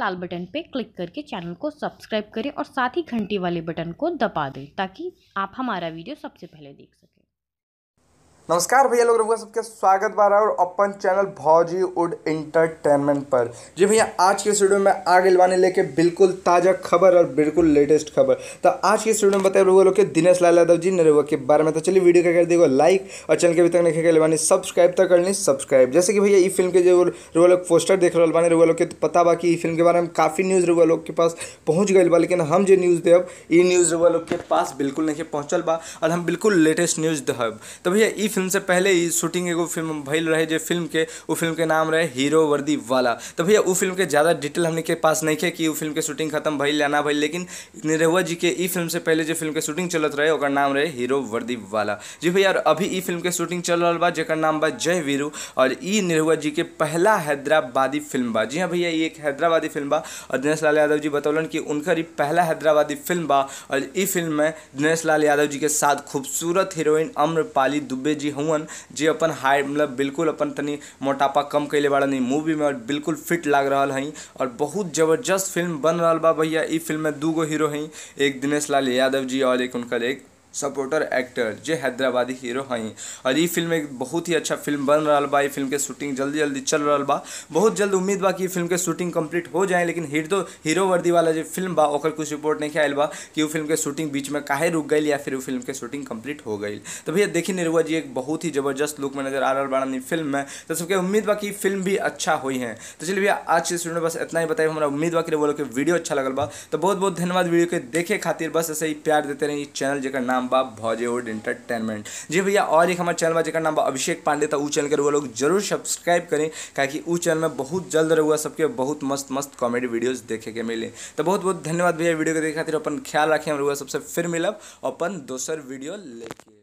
लाल button पे click करके channel को सब्सक्राइब करें और साथ ही घंटी वाले बटन को दबा दें ताकि आप हमारा वीडियो सबसे पहले देख सकें नमस्कार भैया लोग रघुआ सबके स्वागत बार और अपन चैनल भौजी उड इंटरटेनमेंट पर जी भैया आज के स्टूडियो में आग लवाने लेके बिल्कुल ताज़ा खबर और बिल्कुल लेटेस्ट खबर तो आज के स्टूडियो में बताए रघुआ लोग के दिनेश लाल यादव जी ने के बारे में तो चलिए वीडियो का कर देगा लाइक और चैनल के अभी तक नहीं खेल लवानी सब्सक्राइब तक कर ली सब्सक्राइब जैसे कि भैया ये फिल्म के जो रुआ लोग पोस्टर देख रहे बानी रुआ लोग के तो पता बा कि फिल्म के बारे में काफ़ी न्यूज़ रुआ लोग के पास पहुँच गए बा लेकिन हम जो न्यूज़ देव ई न्यूज़ रुआ लोग के पास बिल्कुल नहीं पहुँचल बा और हम बिल्कुल लेटेस्ट न्यूज़ देव तो भैया फिल्म से पहले ही शूटिंग एगो फिल्म भैल रहे जो फिल्म के वो फिल्म के नाम रहे हीरो वर्दी वाला तो भैया वो फिल्म के ज़्यादा डिटेल हमने के पास नहीं है कि वो फिल्म के शूटिंग खत्म भैल या ना भैल लेकिन निरहुआ जी के ई फिल्म से पहले जो फिल्म के शूटिंग चलत रहे और नाम रहे हीरो वर्दी वाला जी भैया और अभी ई फिल्म के शूटिंग चल रहा बा जर नाम बा जय वीरू और ई निरहुआ जी के पहला हैदराबादी फिल्म बा जी हाँ भैया ये एक हैदराबादी फिल्म बा और दिनेश लाल यादव जी बतौलन कि ही पहला हैदराबादी फिल्म बा और ई फिल्म में दिनेश लाल यादव जी के साथ खूबसूरत हीरोइन अम्रपाली दुबे जी जी हूअन जे अपन हाई मतलब बिल्कुल अपन तनी मोटापा कम कैले बाड़नी मूवी में बिल्कुल फिट लाग रहा हई और बहुत ज़बरदस्त फिल्म बन रहा बा भैया ई फिल्म में दू गो हीरो हैं एक दिनेश लाल यादव जी और एक उनका एक सपोर्टर एक्टर जे हैदराबादी हीरो हई और फिल्म एक बहुत ही अच्छा फिल्म बन रहा बा फिल्म के शूटिंग जल्दी जल्दी चल रहा बा बहुत जल्द उम्मीद बा कि फिल्म के शूटिंग कंप्लीट हो जाए लेकिन हीरो तो हीरो वर्दी वाला जो फिल्म बा ओकर कुछ रिपोर्ट नहीं आएल बा कि वो फिल्म के शूटिंग बीच में काहे रुक गई या फिर वो फिल्म के शूटिंग कंप्लीट हो गई तो भैया देखी निरुआ जी एक बहुत ही जबरदस्त लुक में नजर आ रहा बड़ा फिल्म में तो सबके उम्मीद बा कि फिल्म भी अच्छा हुई है तो चलिए भैया आज के स्टूडेंट बस इतना ही बताए हमारा उम्मीद बा कि बोलो कि वीडियो अच्छा लगल बा तो बहुत बहुत धन्यवाद वीडियो के देखे खातिर बस ऐसे ही प्यार देते रहें चैनल जर नाम नाम बा भॉलीवुड एंटरटेनमेंट जी भैया और एक हमारे चैनल बा जगह नाम बा अभिषेक पांडे था तो ऊ चैनल के वो लोग जरूर सब्सक्राइब करें ताकि ऊ चैनल में बहुत जल्द रहूगा सबके बहुत मस्त मस्त कॉमेडी वीडियोज देखे के मिले तो बहुत बहुत धन्यवाद भैया वीडियो को देखे खातिर अपन ख्याल रखें हम लोग सबसे फिर मिलब अपन दोसर वीडियो लेके